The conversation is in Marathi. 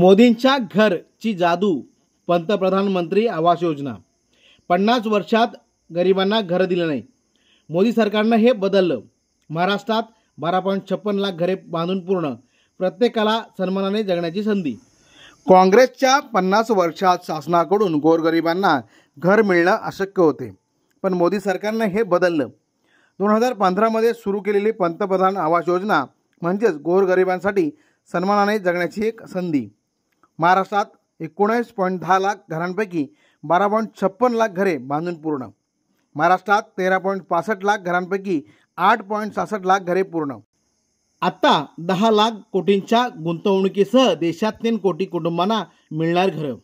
मोदींच्या घरची जादू पंतप्रधानमंत्री आवास योजना पन्नास वर्षात गरिबांना घर दिलं नाही मोदी सरकारनं हे बदललं महाराष्ट्रात बारा पॉईंट छप्पन लाख घरे बांधून पूर्ण प्रत्येकाला सन्मानाने जगण्याची संधी काँग्रेसच्या पन्नास वर्षात शासनाकडून गोरगरिबांना घर मिळणं अशक्य होते पण मोदी सरकारनं हे बदललं दोन हजार पंधरामध्ये सुरू केलेली पंतप्रधान आवास योजना म्हणजेच गोरगरिबांसाठी सन्मानाने जगण्याची एक संधी महाराष्ट्रात एकोणीस पॉईंट दहा लाख घरांपैकी बारा पॉईंट छप्पन लाख घरे बांधून पूर्ण महाराष्ट्रात तेरा पॉईंट पासष्ट लाख घरांपैकी आठ पॉईंट सहासष्ट लाख घरे पूर्ण आत्ता दहा लाख कोटींच्या गुंतवणुकीसह देशात तीन कोटी कुटुंबांना मिळणार घरं